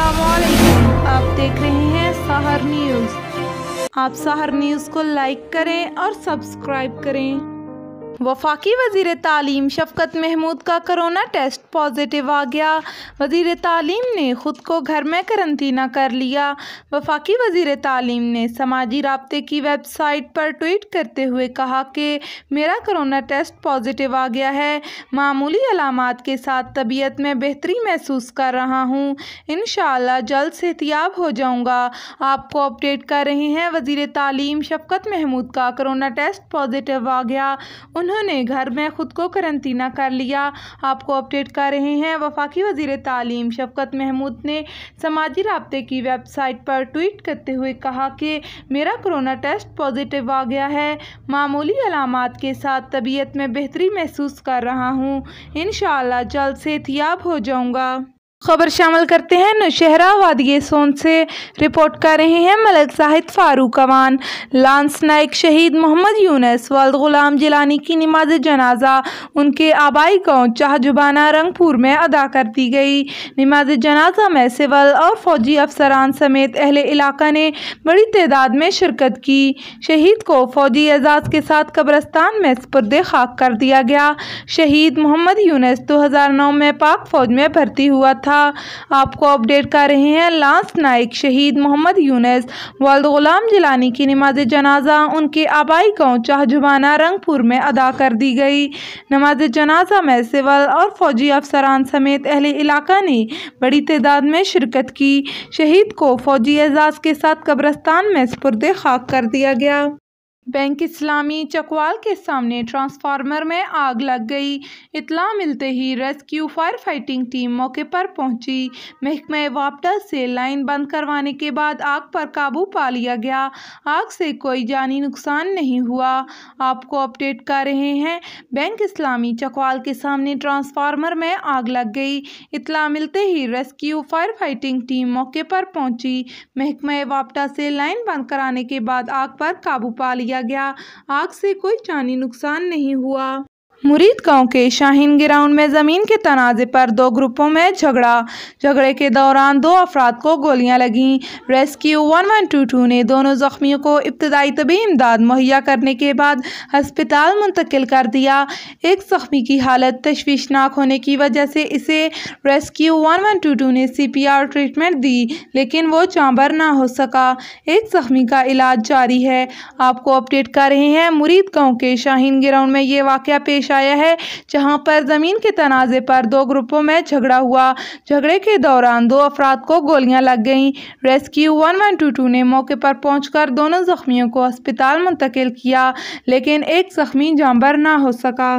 आप देख रहे हैं सहर न्यूज़ आप सहर न्यूज़ को लाइक करें और सब्सक्राइब करें वफाकी वजीर तालीम शफकत महमूद का कोरोना टेस्ट पॉजिटिव आ गया वजीर तालीम ने ख़ुद को घर में करंतना कर लिया वफाकी वजीर तालीम ने समाजी रबते की वेबसाइट पर ट्वीट करते हुए कहा कि मेरा कोरोना टेस्ट पॉजिटिव आ गया है मामूली अलामत के साथ तबीयत में बेहतरी महसूस कर रहा हूँ इन जल्द सेहतियाब हो जाऊँगा आपको अपडेट कर रहे हैं वजीर तालीम शफकत महमूद का करोना टेस्ट पॉजिटिव आ गया उन्होंने घर में ख़ुद को करंतना कर लिया आपको अपडेट कर रहे हैं वफाकी वजीर तालीम शफकत महमूद ने समाजी रबते की वेबसाइट पर ट्वीट करते हुए कहा कि मेरा कोरोना टेस्ट पॉजिटिव आ गया है मामूली अलामत के साथ तबीयत में बेहतरी महसूस कर रहा हूँ इन जल्द से थियाब हो जाऊँगा खबर शामिल करते हैं नौशहरा वादिय सोन से रिपोर्ट कर रहे हैं मलक साहिद फारूक अवान लांस नायक शहीद मोहम्मद यूनस वल्द गुलाम जिलानी की नमाज जनाजा उनके आबाई गांव चाहजुबाना रंगपुर में अदा कर दी गई नमाज जनाजा में सिवल और फौजी अफसरान समेत अहल इलाका ने बड़ी तादाद में शिरकत की शहीद को फौजी एजाज के साथ कब्रस्तान में स्पुरद खाक कर दिया गया शहीद मोहम्मद यूनस दो हज़ार नौ में पाक फ़ौज में भर्ती हुआ था था आपको अपडेट कर रहे हैं लांस नाइक शहीद मोहम्मद यूनस वालद गुलाम जिलानी की नमाज जनाजा उनके आबाई गांव चाहजुबाना रंगपुर में अदा कर दी गई नमाज जनाजा में सिविल और फौजी अफसरान समेत अहले इलाका ने बड़ी तादाद में शिरकत की शहीद को फौजी एजाज के साथ कब्रस्तान में सुपुर्द खाक कर दिया गया बैंक इस्लामी चकवाल के सामने ट्रांसफार्मर में आग लग गई इतला मिलते ही रेस्क्यू फायर फाइटिंग टीम मौके पर पहुंची महकमे वापटा से लाइन बंद करवाने के बाद आग पर काबू पा लिया गया आग से कोई जानी नुकसान नहीं हुआ आपको अपडेट कर रहे हैं बैंक इस्लामी चकवाल के सामने ट्रांसफार्मर में आग लग गई इतला मिलते ही रेस्क्यू फायर फाइटिंग टीम मौके पर पहुंची महकमे वापटा से लाइन बंद कराने के बाद आग पर काबू पा लिया किया गया आग से कोई जानी नुकसान नहीं हुआ मुरीद गांव के शाहीन ग्राउंड में ज़मीन के तनाज़े पर दो ग्रुपों में झगड़ा झगड़े के दौरान दो अफराद को गोलियां लगीं rescue one one two two ने दोनों ज़ख्मियों को इब्तदाई तबी इमदाद मुहैया करने के बाद हस्पताल मुंतकिल कर दिया एक ज़ख्मी की हालत तशवीशनाक होने की वजह से इसे rescue one one two two ने सी पी आर ट्रीटमेंट दी लेकिन वो चांबर ना हो सका एक ज़ख्मी का इलाज जारी है आपको अपडेट कर रहे हैं मुरीद गाँव के शाहीन ग्राउंड में ये वाक़ पेश दर्शाया है जहां पर ज़मीन के तनाज़े पर दो ग्रुपों में झगड़ा हुआ झगड़े के दौरान दो अफराद को गोलियां लग गईं rescue one one two two ने मौके पर पहुंचकर दोनों ज़ख्मियों को अस्पताल मुंतकिल किया लेकिन एक ज़ख्मी जानबर ना हो सका